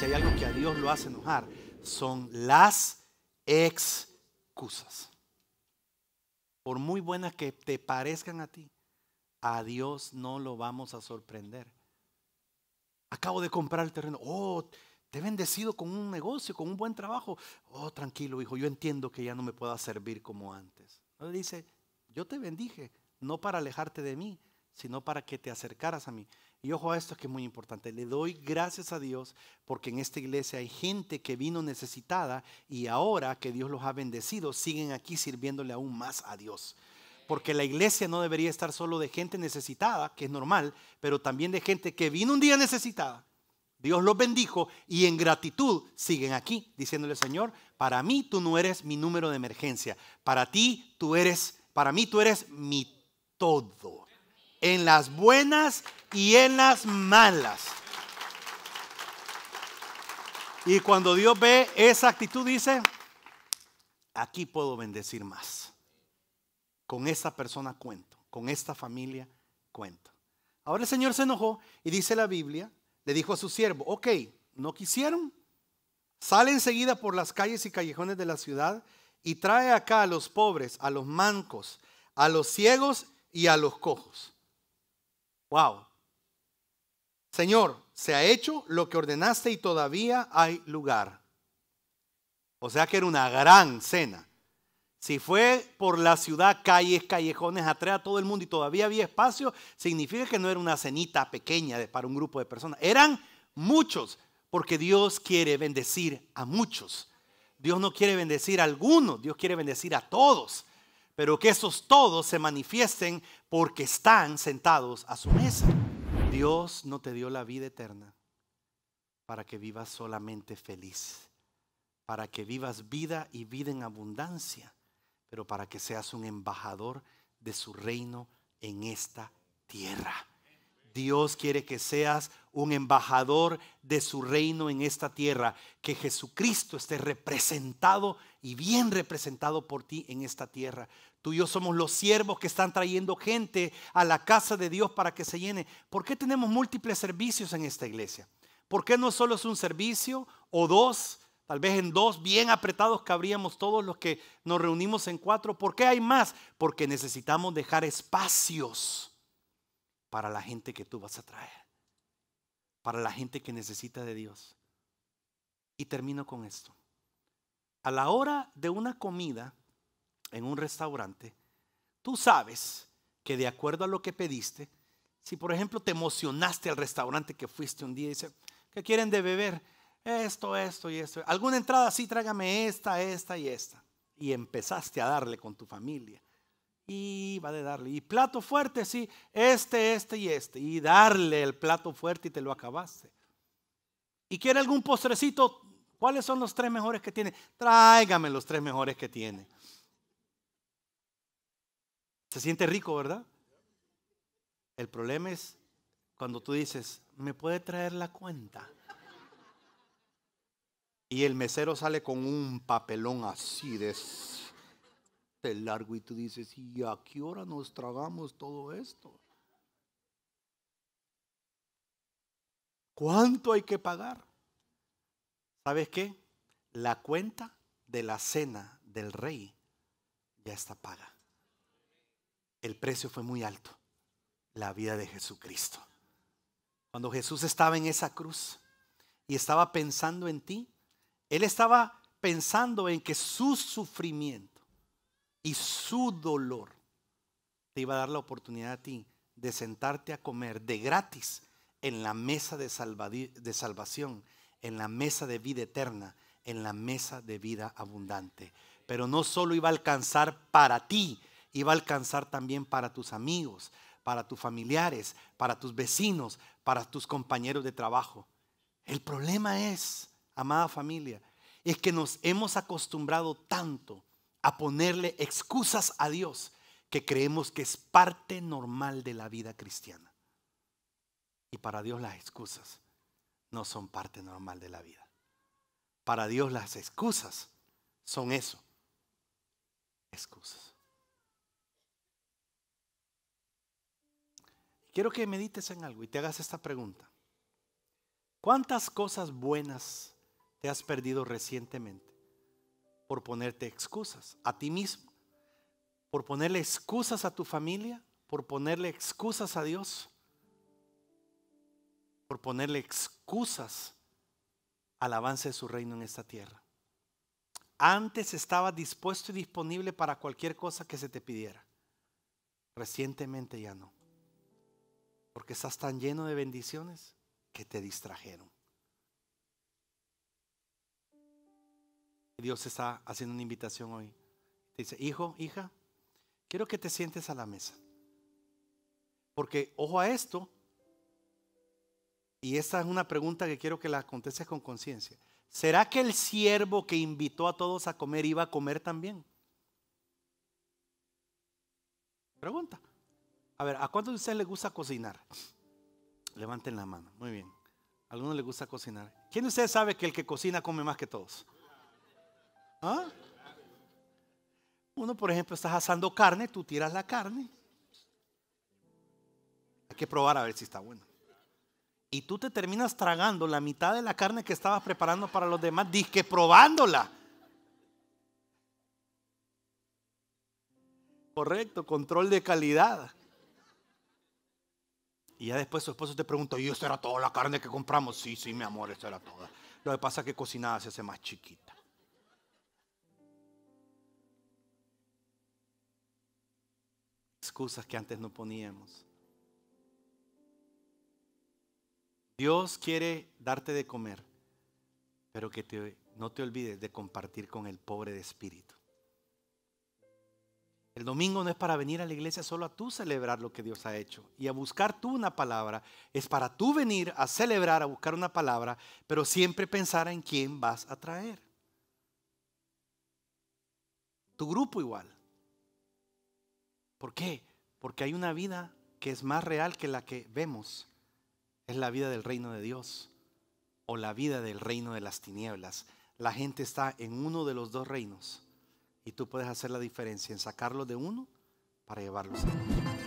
si hay algo que a Dios lo hace enojar, son las excusas. Por muy buenas que te parezcan a ti, a Dios no lo vamos a sorprender. Acabo de comprar el terreno. Oh, te he bendecido con un negocio, con un buen trabajo. Oh, tranquilo, hijo, yo entiendo que ya no me pueda servir como antes. dice, yo te bendije, no para alejarte de mí, sino para que te acercaras a mí. Y ojo a esto que es muy importante. Le doy gracias a Dios porque en esta iglesia hay gente que vino necesitada y ahora que Dios los ha bendecido, siguen aquí sirviéndole aún más a Dios. Porque la iglesia no debería estar solo de gente necesitada, que es normal, pero también de gente que vino un día necesitada. Dios los bendijo y en gratitud siguen aquí diciéndole, Señor, para mí tú no eres mi número de emergencia. Para ti tú eres, para mí tú eres mi todo en las buenas y en las malas. Y cuando Dios ve esa actitud, dice, aquí puedo bendecir más. Con esta persona cuento, con esta familia cuento. Ahora el Señor se enojó y dice la Biblia, le dijo a su siervo, ok, no quisieron. Sale enseguida por las calles y callejones de la ciudad y trae acá a los pobres, a los mancos, a los ciegos y a los cojos. Wow. Señor, se ha hecho lo que ordenaste y todavía hay lugar. O sea que era una gran cena. Si fue por la ciudad, calles, callejones, atrae a todo el mundo y todavía había espacio, significa que no era una cenita pequeña para un grupo de personas. Eran muchos, porque Dios quiere bendecir a muchos. Dios no quiere bendecir a algunos, Dios quiere bendecir a todos pero que esos todos se manifiesten porque están sentados a su mesa. Dios no te dio la vida eterna para que vivas solamente feliz, para que vivas vida y vida en abundancia, pero para que seas un embajador de su reino en esta tierra. Dios quiere que seas un embajador de su reino en esta tierra, que Jesucristo esté representado y bien representado por ti en esta tierra. Tú y yo somos los siervos que están trayendo gente a la casa de Dios para que se llene. ¿Por qué tenemos múltiples servicios en esta iglesia? ¿Por qué no solo es un servicio o dos? Tal vez en dos bien apretados cabríamos todos los que nos reunimos en cuatro. ¿Por qué hay más? Porque necesitamos dejar espacios para la gente que tú vas a traer, para la gente que necesita de Dios. Y termino con esto. A la hora de una comida en un restaurante, tú sabes que de acuerdo a lo que pediste, si por ejemplo te emocionaste al restaurante que fuiste un día y dice ¿qué quieren de beber? Esto, esto y esto. Alguna entrada, sí, trágame esta, esta y esta. Y empezaste a darle con tu familia y va de darle. Y plato fuerte, sí, este, este y este. Y darle el plato fuerte y te lo acabaste. ¿Y quiere algún postrecito? ¿Cuáles son los tres mejores que tiene? Tráigame los tres mejores que tiene. Se siente rico, ¿verdad? El problema es cuando tú dices, ¿me puede traer la cuenta? Y el mesero sale con un papelón así de largo y tú dices, ¿y a qué hora nos tragamos todo esto? ¿Cuánto hay que pagar? ¿Sabes qué? La cuenta de la cena del rey ya está paga. El precio fue muy alto. La vida de Jesucristo. Cuando Jesús estaba en esa cruz y estaba pensando en ti, Él estaba pensando en que su sufrimiento y su dolor te iba a dar la oportunidad a ti de sentarte a comer de gratis en la mesa de, salvación, en la mesa de vida eterna, en la mesa de vida abundante. Pero no solo iba a alcanzar para ti, iba a alcanzar también para tus amigos, para tus familiares, para tus vecinos, para tus compañeros de trabajo. El problema es, amada familia, es que nos hemos acostumbrado tanto a ponerle excusas a Dios que creemos que es parte normal de la vida cristiana. Y para Dios las excusas no son parte normal de la vida. Para Dios las excusas son eso, excusas. Quiero que medites en algo y te hagas esta pregunta. ¿Cuántas cosas buenas te has perdido recientemente? por ponerte excusas a ti mismo, por ponerle excusas a tu familia, por ponerle excusas a Dios, por ponerle excusas al avance de su reino en esta tierra. Antes estaba dispuesto y disponible para cualquier cosa que se te pidiera. Recientemente ya no. Porque estás tan lleno de bendiciones que te distrajeron. Dios está haciendo una invitación hoy. Te dice, hijo, hija, quiero que te sientes a la mesa. Porque ojo a esto, y esta es una pregunta que quiero que la contestes con conciencia. ¿Será que el siervo que invitó a todos a comer iba a comer también? Pregunta. A ver, ¿a cuántos de ustedes les gusta cocinar? Levanten la mano. Muy bien. Alguno algunos les gusta cocinar? ¿Quién de ustedes sabe que el que cocina come más que todos? ¿Ah? Uno, por ejemplo, estás asando carne, tú tiras la carne. Hay que probar a ver si está bueno. Y tú te terminas tragando la mitad de la carne que estabas preparando para los demás, disque probándola. Correcto, control de calidad. Y ya después su esposo te pregunta, ¿y esta era toda la carne que compramos? Sí, sí, mi amor, esto era toda. Lo que pasa es que cocinada se hace más chiquita. excusas que antes no poníamos. Dios quiere darte de comer, pero que te, no te olvides de compartir con el pobre de espíritu. El domingo no es para venir a la iglesia solo a tú celebrar lo que Dios ha hecho y a buscar tú una palabra. Es para tú venir a celebrar, a buscar una palabra, pero siempre pensar en quién vas a traer. Tu grupo igual. ¿Por qué? Porque hay una vida que es más real que la que vemos. Es la vida del reino de Dios o la vida del reino de las tinieblas. La gente está en uno de los dos reinos y tú puedes hacer la diferencia en sacarlos de uno para llevarlos a otro.